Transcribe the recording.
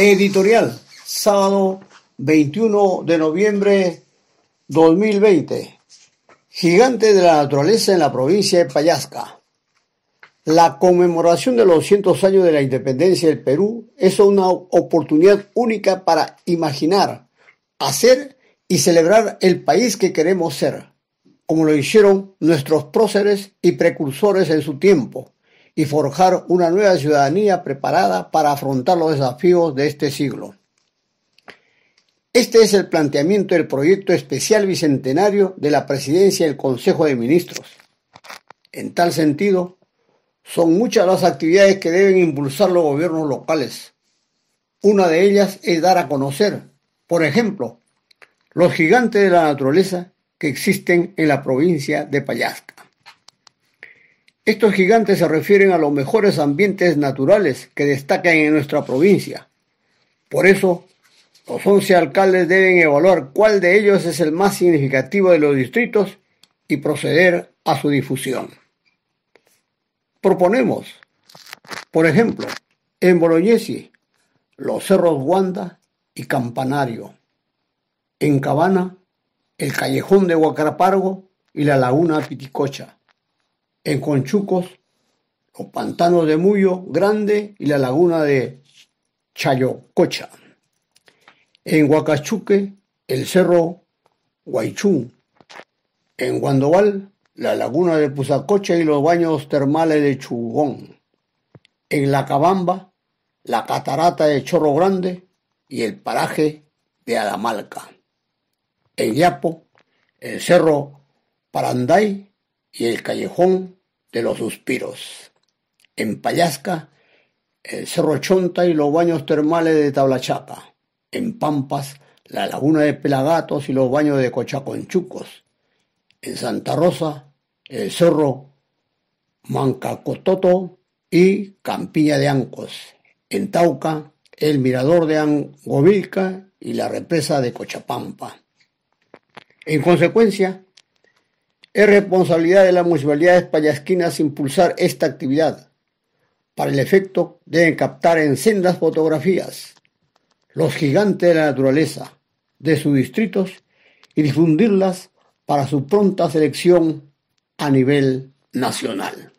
Editorial, sábado 21 de noviembre 2020. Gigante de la naturaleza en la provincia de Payasca. La conmemoración de los 200 años de la independencia del Perú es una oportunidad única para imaginar, hacer y celebrar el país que queremos ser, como lo hicieron nuestros próceres y precursores en su tiempo y forjar una nueva ciudadanía preparada para afrontar los desafíos de este siglo. Este es el planteamiento del proyecto especial bicentenario de la presidencia del Consejo de Ministros. En tal sentido, son muchas las actividades que deben impulsar los gobiernos locales. Una de ellas es dar a conocer, por ejemplo, los gigantes de la naturaleza que existen en la provincia de Payasca. Estos gigantes se refieren a los mejores ambientes naturales que destacan en nuestra provincia. Por eso, los 11 alcaldes deben evaluar cuál de ellos es el más significativo de los distritos y proceder a su difusión. Proponemos, por ejemplo, en Bolognesi, los cerros Guanda y Campanario. En Cabana, el callejón de Guacarapargo y la laguna Piticocha en Conchucos, los pantanos de Muyo Grande y la laguna de Chayococha. En Huacachuque, el cerro Huaychú. En Guandoval, la laguna de Puzacocha y los baños termales de Chugón. En La Cabamba, la catarata de Chorro Grande y el paraje de Adamalca. En Yapo, el cerro Paranday y el callejón de los suspiros. En Payasca, el Cerro Chonta y los baños termales de Tablachapa. En Pampas, la laguna de Pelagatos y los baños de Cochaconchucos. En Santa Rosa, el Cerro Mancacototo y Campiña de Ancos. En Tauca, el mirador de Angovilca y la represa de Cochapampa. En consecuencia, es responsabilidad de las municipalidades payasquinas impulsar esta actividad. Para el efecto, deben captar en sendas fotografías los gigantes de la naturaleza de sus distritos y difundirlas para su pronta selección a nivel nacional.